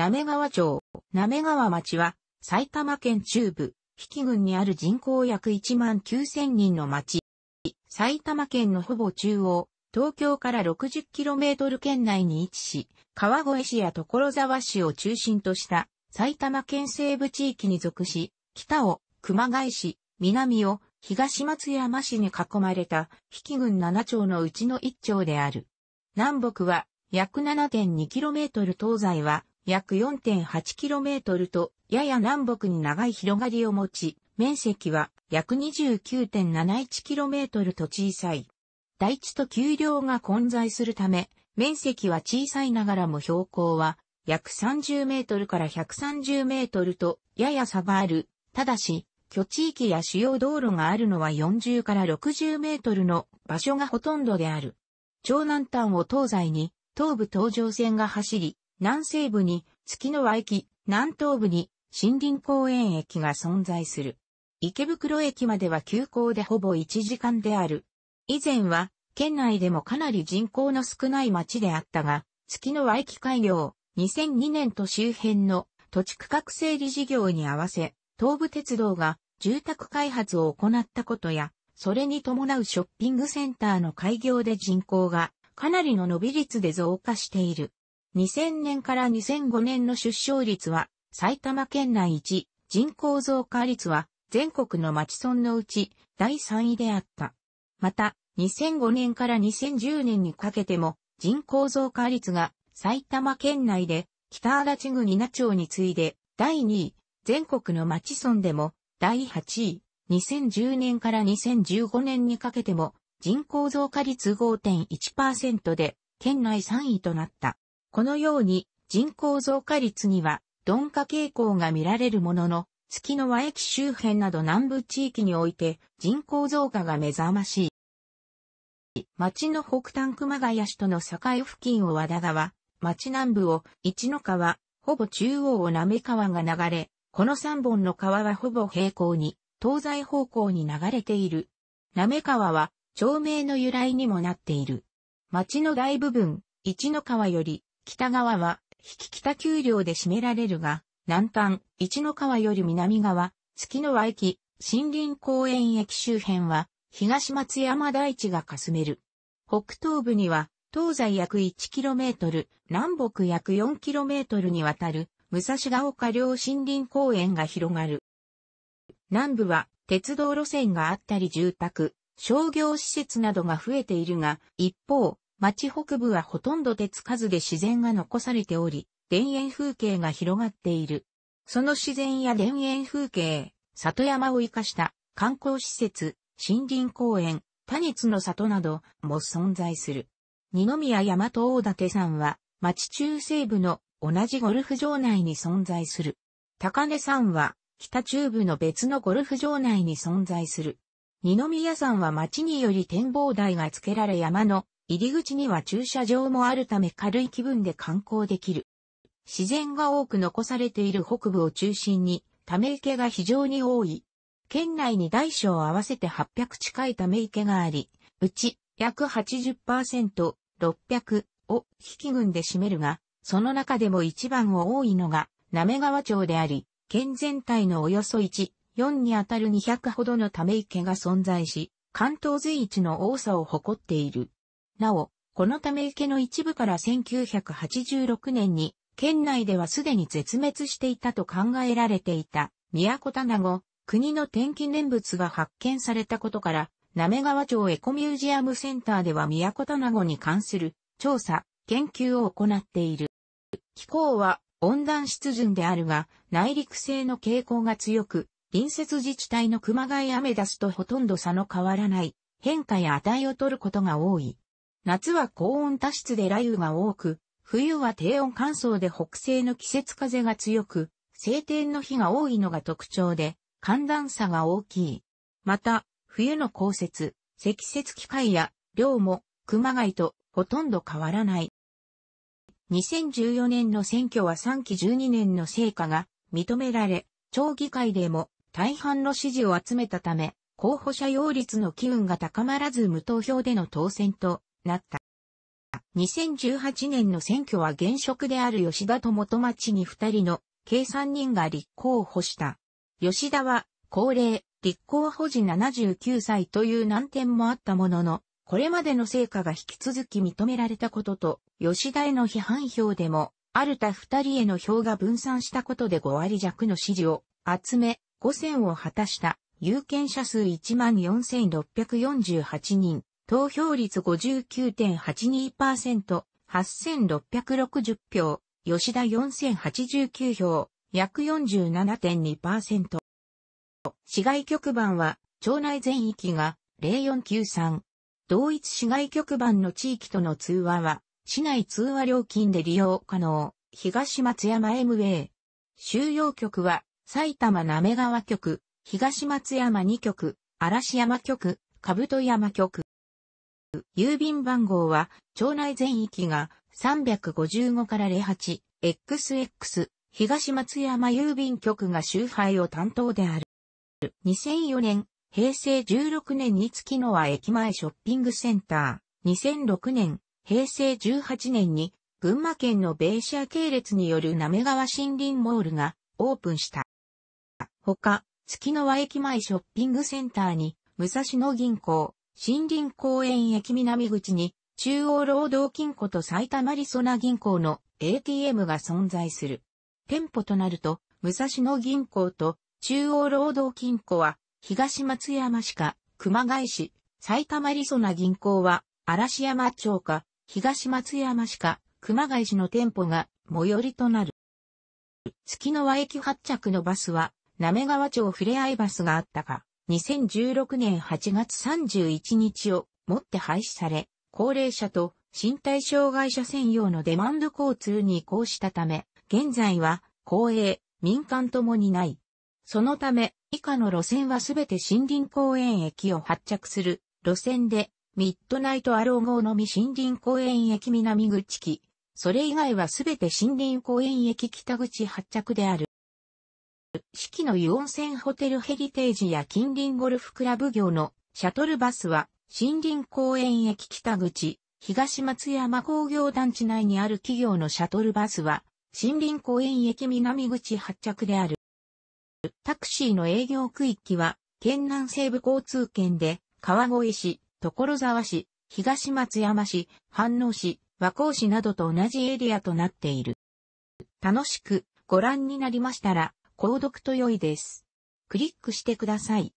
滑川町、滑川町は、埼玉県中部、比企郡にある人口約1万9000人の町。埼玉県のほぼ中央、東京から 60km 圏内に位置し、川越市や所沢市を中心とした埼玉県西部地域に属し、北を熊谷市、南を東松山市に囲まれた比企郡7町のうちの1町である。南北は約 7.2km 東西は約 4.8km と、やや南北に長い広がりを持ち、面積は約 29.71km と小さい。大地と丘陵が混在するため、面積は小さいながらも標高は約30メートルから130メートルとやや差がある。ただし、居地域や主要道路があるのは40から60メートルの場所がほとんどである。長南端を東西に東部東上線が走り、南西部に月の輪駅、南東部に森林公園駅が存在する。池袋駅までは急行でほぼ1時間である。以前は、県内でもかなり人口の少ない町であったが、月の輪駅開業、2002年と周辺の土地区画整理事業に合わせ、東武鉄道が住宅開発を行ったことや、それに伴うショッピングセンターの開業で人口がかなりの伸び率で増加している。2000年から2005年の出生率は埼玉県内1、人口増加率は全国の町村のうち第3位であった。また、2005年から2010年にかけても人口増加率が埼玉県内で北足地区仁町に次いで第2位、全国の町村でも第8位、2010年から2015年にかけても人口増加率5.1%で県内3位となった。このように人口増加率には鈍化傾向が見られるものの、月の和駅周辺など南部地域において人口増加が目覚ましい。町の北端熊谷市との境付近を和田川、町南部を一の川、ほぼ中央を滑川が流れ、この三本の川はほぼ平行に、東西方向に流れている。滑川は、町名の由来にもなっている。町の大部分、一の川より、北側は、引き北丘陵で占められるが、南端、一の川より南側、月の輪駅、森林公園駅周辺は、東松山大地がかすめる。北東部には、東西約 1km、南北約 4km にわたる、武蔵ヶ丘陵森林公園が広がる。南部は、鉄道路線があったり住宅、商業施設などが増えているが、一方、町北部はほとんど手つかずで自然が残されており、田園風景が広がっている。その自然や田園風景、里山を生かした観光施設、森林公園、多熱の里なども存在する。二宮山と大館山は町中西部の同じゴルフ場内に存在する。高根山は北中部の別のゴルフ場内に存在する。二宮山は町により展望台が付けられ山の入り口には駐車場もあるため軽い気分で観光できる。自然が多く残されている北部を中心に、ため池が非常に多い。県内に大小合わせて800近いため池があり、うち約80%、600を引き群で占めるが、その中でも一番多いのが、滑川町であり、県全体のおよそ1、4にあたる200ほどのため池が存在し、関東随一の多さを誇っている。なお、このため池の一部から1986年に、県内ではすでに絶滅していたと考えられていた、宮田棚護、国の天気念仏が発見されたことから、滑川町エコミュージアムセンターでは宮田棚護に関する調査、研究を行っている。気候は温暖湿潤であるが、内陸性の傾向が強く、隣接自治体の熊谷アメダスとほとんど差の変わらない変化や値を取ることが多い。夏は高温多湿で雷雨が多く、冬は低温乾燥で北西の季節風が強く、晴天の日が多いのが特徴で、寒暖差が大きい。また、冬の降雪、積雪機会や量も熊谷とほとんど変わらない。2014年の選挙は3期12年の成果が認められ、町議会でも大半の支持を集めたため、候補者擁立の機運が高まらず無投票での当選となった。2018年の選挙は現職である吉田と元町に2人の計3人が立候補した。吉田は高齢、立候補時79歳という難点もあったものの、これまでの成果が引き続き認められたことと、吉田への批判票でも、アルタ2人への票が分散したことで5割弱の支持を集め、5選を果たした有権者数14,648人。投票率59.82%、8660票、吉田4089票、約47.2%。市外局番は、町内全域が0493。同一市外局番の地域との通話は、市内通話料金で利用可能、東松山 MA。収容局は、埼玉滑川局、東松山2局、嵐山局、兜山局。郵便番号は、町内全域が355から 08XX 東松山郵便局が集配を担当である。2004年、平成16年に月野は駅前ショッピングセンター。2006年、平成18年に群馬県のベーシア系列による滑川森林モールがオープンした。他、月野は駅前ショッピングセンターに武蔵野銀行、森林公園駅南口に、中央労働金庫と埼玉リソナ銀行の ATM が存在する。店舗となると、武蔵野銀行と中央労働金庫は、東松山市か、熊谷市、埼玉リソナ銀行は、嵐山町か、東松山市か、熊谷市の店舗が最寄りとなる。月の和駅発着のバスは、滑川町ふれあいバスがあったが、2016年8月31日をもって廃止され、高齢者と身体障害者専用のデマンド交通に移行したため、現在は公営、民間ともにない。そのため、以下の路線はすべて森林公園駅を発着する路線で、ミッドナイトアロー号のみ森林公園駅南口期、それ以外はすべて森林公園駅北口発着である。四季の湯温泉ホテルヘリテージや近隣ゴルフクラブ業のシャトルバスは森林公園駅北口、東松山工業団地内にある企業のシャトルバスは森林公園駅南口発着である。タクシーの営業区域は県南西部交通圏で川越市、所沢市、東松山市、飯能市、和光市などと同じエリアとなっている。楽しくご覧になりましたら、購読と良いです。クリックしてください。